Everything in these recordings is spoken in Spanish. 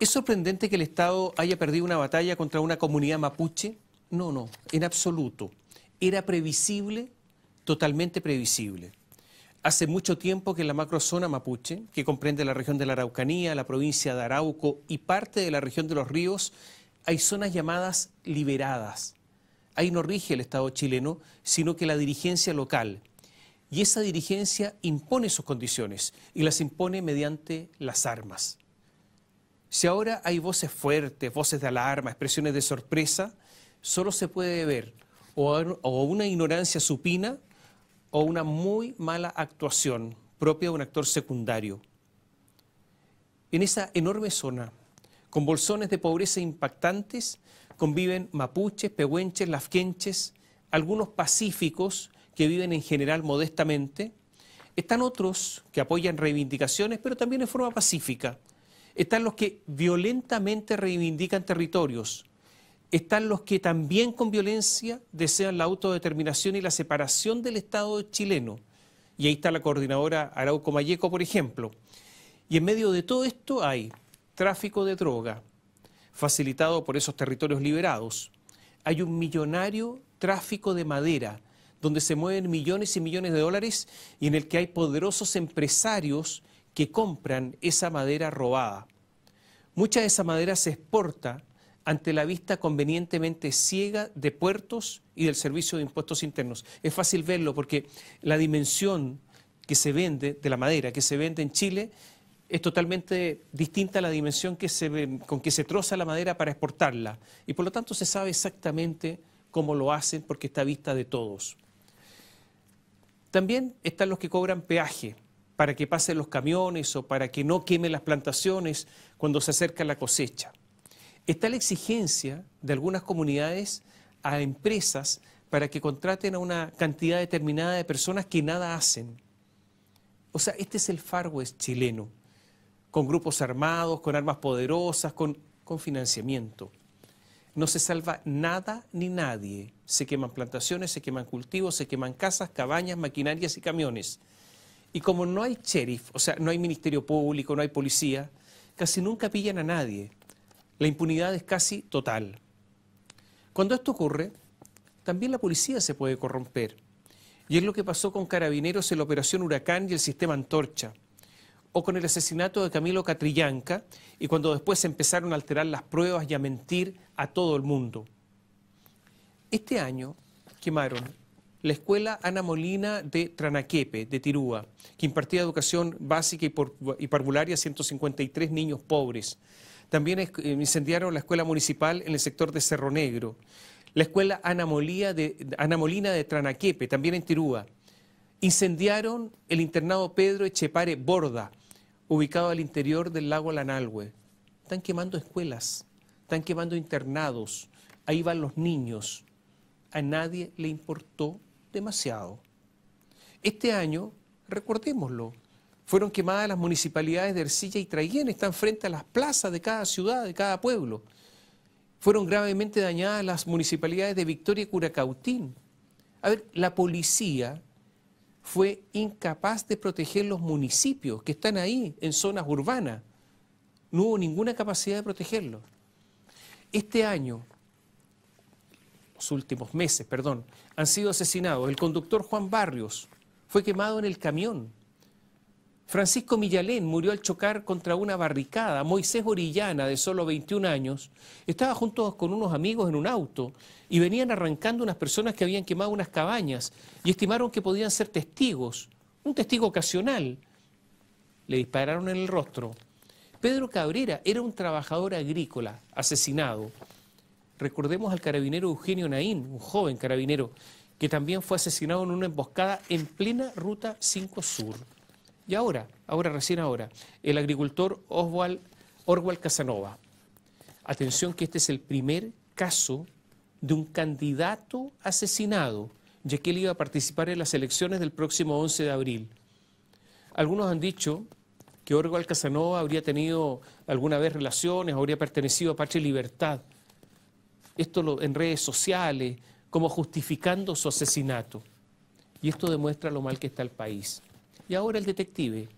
¿Es sorprendente que el Estado haya perdido una batalla contra una comunidad mapuche? No, no, en absoluto. Era previsible, totalmente previsible. Hace mucho tiempo que en la macrozona mapuche, que comprende la región de la Araucanía, la provincia de Arauco y parte de la región de los ríos, hay zonas llamadas liberadas. Ahí no rige el Estado chileno, sino que la dirigencia local. Y esa dirigencia impone sus condiciones y las impone mediante las armas. Si ahora hay voces fuertes, voces de alarma, expresiones de sorpresa, solo se puede ver o, una ignorancia supina o una muy mala actuación propia de un actor secundario. En esa enorme zona, con bolsones de pobreza impactantes, conviven mapuches, pehuenches, lafquenches, algunos pacíficos que viven en general modestamente. Están otros que apoyan reivindicaciones, pero también en forma pacífica, están los que violentamente reivindican territorios. Están los que también con violencia desean la autodeterminación y la separación del Estado chileno. Y ahí está la coordinadora Arauco Mayeco, por ejemplo. Y en medio de todo esto hay tráfico de droga, facilitado por esos territorios liberados. Hay un millonario tráfico de madera, donde se mueven millones y millones de dólares y en el que hay poderosos empresarios que compran esa madera robada. Mucha de esa madera se exporta ante la vista convenientemente ciega de puertos y del servicio de impuestos internos. Es fácil verlo porque la dimensión que se vende de la madera que se vende en Chile es totalmente distinta a la dimensión con que se troza la madera para exportarla. Y por lo tanto se sabe exactamente cómo lo hacen porque está vista de todos. También están los que cobran peaje para que pasen los camiones o para que no quemen las plantaciones cuando se acerca la cosecha. Está la exigencia de algunas comunidades a empresas para que contraten a una cantidad determinada de personas que nada hacen. O sea, este es el Far West chileno, con grupos armados, con armas poderosas, con, con financiamiento. No se salva nada ni nadie. Se queman plantaciones, se queman cultivos, se queman casas, cabañas, maquinarias y camiones. Y como no hay sheriff, o sea, no hay ministerio público, no hay policía, casi nunca pillan a nadie. La impunidad es casi total. Cuando esto ocurre, también la policía se puede corromper. Y es lo que pasó con carabineros en la operación Huracán y el sistema Antorcha, o con el asesinato de Camilo Catrillanca, y cuando después empezaron a alterar las pruebas y a mentir a todo el mundo. Este año quemaron la Escuela Ana Molina de Tranaquepe, de Tirúa, que impartía educación básica y, parvularia a 153 niños pobres. También eh, incendiaron la Escuela Municipal en el sector de Cerro Negro. La Escuela Ana, de, Ana Molina de Tranaquepe, también en Tirúa. Incendiaron el internado Pedro Echepare Borda, ubicado al interior del lago Lanalhue. Están quemando escuelas, están quemando internados. Ahí van los niños. A nadie le importó demasiado. Este año, recordémoslo, fueron quemadas las municipalidades de Ercilla y Traiguén, están frente a las plazas de cada ciudad, de cada pueblo. Fueron gravemente dañadas las municipalidades de Victoria y Curacautín. A ver, la policía fue incapaz de proteger los municipios que están ahí, en zonas urbanas. No hubo ninguna capacidad de protegerlos. Este año, los últimos meses, perdón, han sido asesinados. El conductor Juan Barrios fue quemado en el camión. Francisco Millalén murió al chocar contra una barricada. Moisés Orillana, de solo 21 años, estaba junto con unos amigos en un auto y venían arrancando unas personas que habían quemado unas cabañas y estimaron que podían ser testigos, un testigo ocasional. Le dispararon en el rostro. Pedro Cabrera era un trabajador agrícola asesinado. Recordemos al carabinero Eugenio Naín, un joven carabinero, que también fue asesinado en una emboscada en plena Ruta 5 Sur. Y ahora, ahora, recién ahora, el agricultor Oswald Orwell Casanova. Atención que este es el primer caso de un candidato asesinado, ya que él iba a participar en las elecciones del próximo 11 de abril. Algunos han dicho que Orwell Casanova habría tenido alguna vez relaciones, habría pertenecido a Patria y Libertad esto en redes sociales, como justificando su asesinato. Y esto demuestra lo mal que está el país. Y ahora el detective,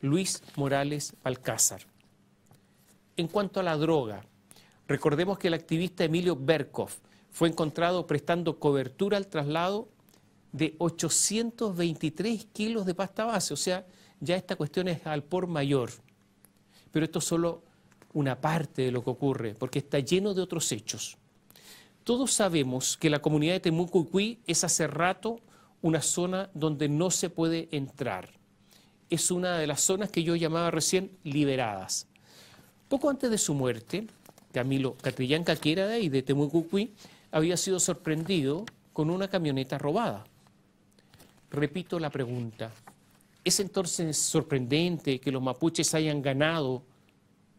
Luis Morales Alcázar. En cuanto a la droga, recordemos que el activista Emilio Berkov fue encontrado prestando cobertura al traslado de 823 kilos de pasta base, o sea, ya esta cuestión es al por mayor. Pero esto es solo una parte de lo que ocurre, porque está lleno de otros hechos. Todos sabemos que la comunidad de Temucuicui es hace rato una zona donde no se puede entrar. Es una de las zonas que yo llamaba recién liberadas. Poco antes de su muerte, Camilo Catrillán Caquera y de Temucuicui había sido sorprendido con una camioneta robada. Repito la pregunta. ¿Es entonces sorprendente que los mapuches hayan ganado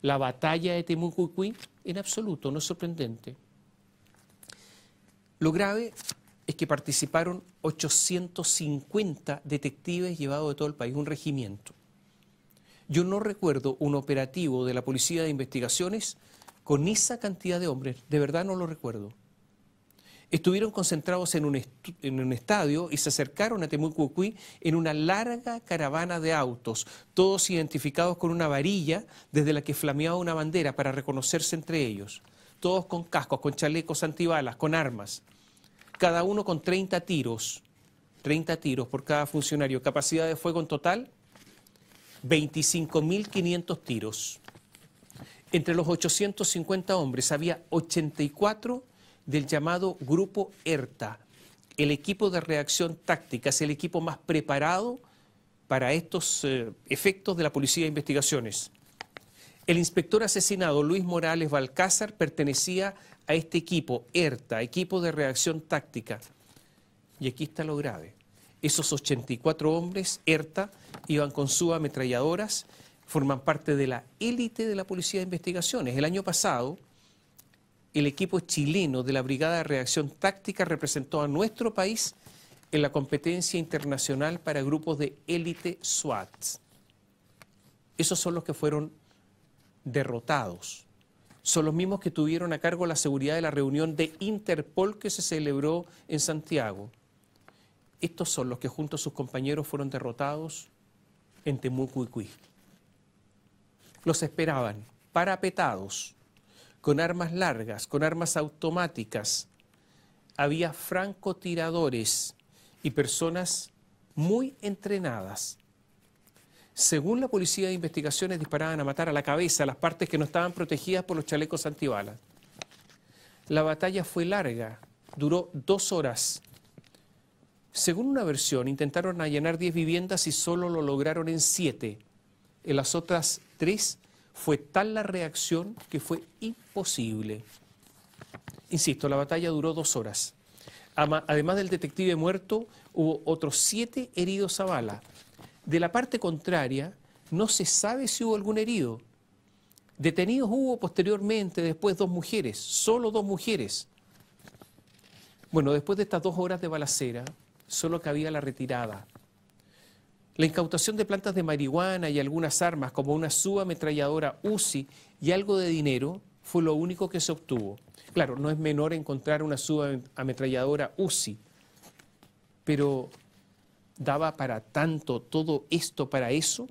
la batalla de Temucuicui? En absoluto, no es sorprendente. Lo grave es que participaron 850 detectives llevados de todo el país, un regimiento. Yo no recuerdo un operativo de la Policía de Investigaciones con esa cantidad de hombres, de verdad no lo recuerdo. Estuvieron concentrados en un, estadio y se acercaron a Temucucuy en una larga caravana de autos, todos identificados con una varilla desde la que flameaba una bandera para reconocerse entre ellos todos con cascos, con chalecos antibalas, con armas, cada uno con 30 tiros, 30 tiros por cada funcionario, capacidad de fuego en total, 25.500 tiros. Entre los 850 hombres había 84 del llamado Grupo ERTA, el equipo de reacción táctica, es el equipo más preparado para estos eh, efectos de la Policía de Investigaciones. El inspector asesinado Luis Morales Balcázar pertenecía a este equipo, ERTA, Equipo de Reacción Táctica. Y aquí está lo grave. Esos 84 hombres, ERTA, iban con sus ametralladoras, forman parte de la élite de la Policía de Investigaciones. El año pasado, el equipo chileno de la Brigada de Reacción Táctica representó a nuestro país en la competencia internacional para grupos de élite SWAT. Esos son los que fueron derrotados. Son los mismos que tuvieron a cargo la seguridad de la reunión de Interpol que se celebró en Santiago. Estos son los que junto a sus compañeros fueron derrotados en Temuco Los esperaban parapetados, con armas largas, con armas automáticas. Había francotiradores y personas muy entrenadas según la Policía de Investigaciones, disparaban a matar a la cabeza las partes que no estaban protegidas por los chalecos antibalas. La batalla fue larga, duró dos horas. Según una versión, intentaron allanar 10 viviendas y solo lo lograron en siete. En las otras tres fue tal la reacción que fue imposible. Insisto, la batalla duró dos horas. Además del detective muerto, hubo otros siete heridos a bala. De la parte contraria, no se sabe si hubo algún herido. Detenidos hubo posteriormente, después dos mujeres, solo dos mujeres. Bueno, después de estas dos horas de balacera, solo cabía la retirada. La incautación de plantas de marihuana y algunas armas, como una subametralladora UCI y algo de dinero, fue lo único que se obtuvo. Claro, no es menor encontrar una subametralladora UCI, pero daba para tanto todo esto para eso?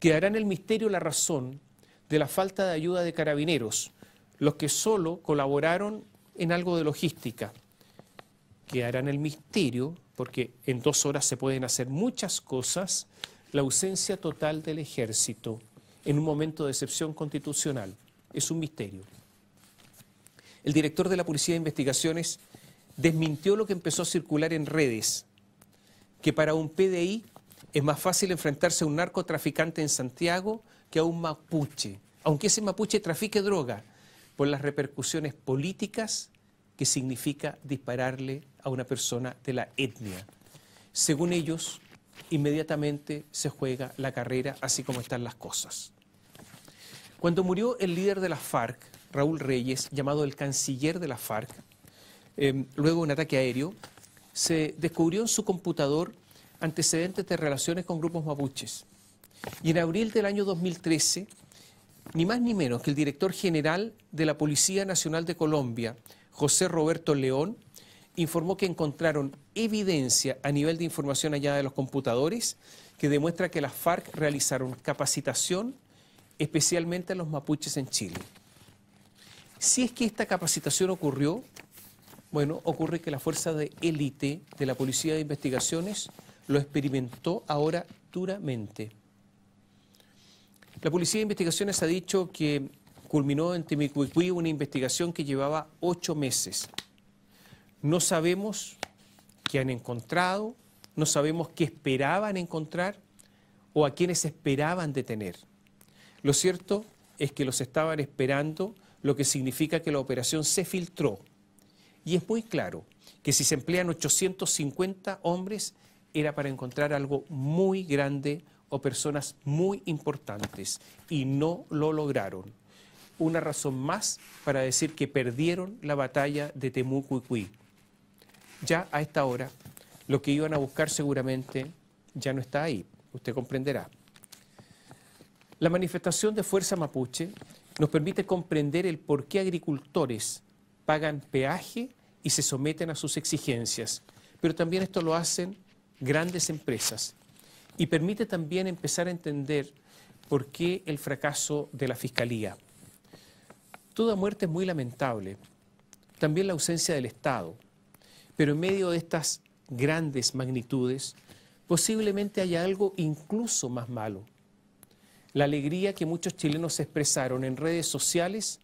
Quedará en el misterio la razón de la falta de ayuda de carabineros, los que solo colaboraron en algo de logística. Quedará en el misterio, porque en dos horas se pueden hacer muchas cosas, la ausencia total del ejército en un momento de excepción constitucional. Es un misterio. El director de la Policía de Investigaciones desmintió lo que empezó a circular en redes que para un PDI es más fácil enfrentarse a un narcotraficante en Santiago que a un mapuche, aunque ese mapuche trafique droga, por las repercusiones políticas que significa dispararle a una persona de la etnia. Según ellos, inmediatamente se juega la carrera así como están las cosas. Cuando murió el líder de la FARC, Raúl Reyes, llamado el canciller de la FARC, em, luego un ataque aéreo, se descubrió en su computador antecedentes de relaciones con grupos mapuches. Y en abril del año 2013, ni más ni menos que el director general de la Policía Nacional de Colombia, José Roberto León, informó que encontraron evidencia a nivel de información allá de los computadores que demuestra que las FARC realizaron capacitación especialmente a los mapuches en Chile. Si es que esta capacitación ocurrió, bueno, ocurre que la fuerza de élite de la Policía de Investigaciones lo experimentó ahora duramente. La Policía de Investigaciones ha dicho que culminó en Temicuicui una investigación que llevaba ocho meses. No sabemos qué han encontrado, no sabemos qué esperaban encontrar o a quienes esperaban detener. Lo cierto es que los estaban esperando, lo que significa que la operación se filtró y es muy claro que si se emplean 850 hombres era para encontrar algo muy grande o personas muy importantes y no lo lograron. Una razón más para decir que perdieron la batalla de Temucuicui. Ya a esta hora, lo que iban a buscar seguramente ya no está ahí, usted comprenderá. La manifestación de fuerza mapuche nos permite comprender el por qué agricultores pagan peaje y se someten a sus exigencias. Pero también esto lo hacen grandes empresas y permite también empezar a entender por qué el fracaso de la Fiscalía. Toda muerte es muy lamentable, también la ausencia del Estado, pero en medio de estas grandes magnitudes posiblemente haya algo incluso más malo. La alegría que muchos chilenos expresaron en redes sociales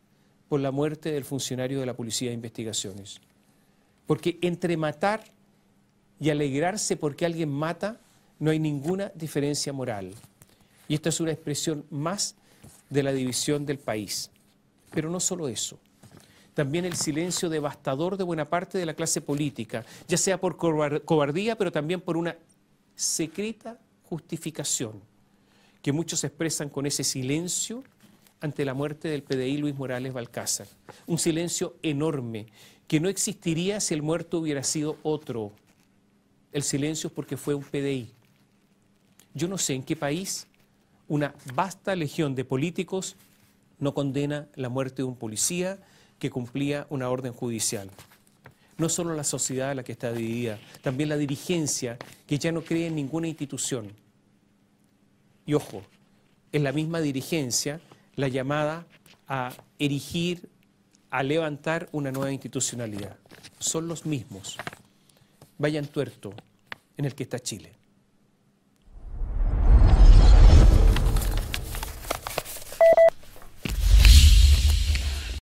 por la muerte del funcionario de la Policía de Investigaciones. Porque entre matar y alegrarse porque alguien mata, no hay ninguna diferencia moral. Y esta es una expresión más de la división del país. Pero no solo eso, también el silencio devastador de buena parte de la clase política, ya sea por cobardía, pero también por una secreta justificación, que muchos expresan con ese silencio ante la muerte del PDI Luis Morales Balcázar. Un silencio enorme que no existiría si el muerto hubiera sido otro. El silencio es porque fue un PDI. Yo no sé en qué país una vasta legión de políticos no condena la muerte de un policía que cumplía una orden judicial. No solo la sociedad a la que está dividida, también la dirigencia que ya no cree en ninguna institución. Y ojo, es la misma dirigencia la llamada a erigir, a levantar una nueva institucionalidad. Son los mismos. Vayan tuerto en el que está Chile.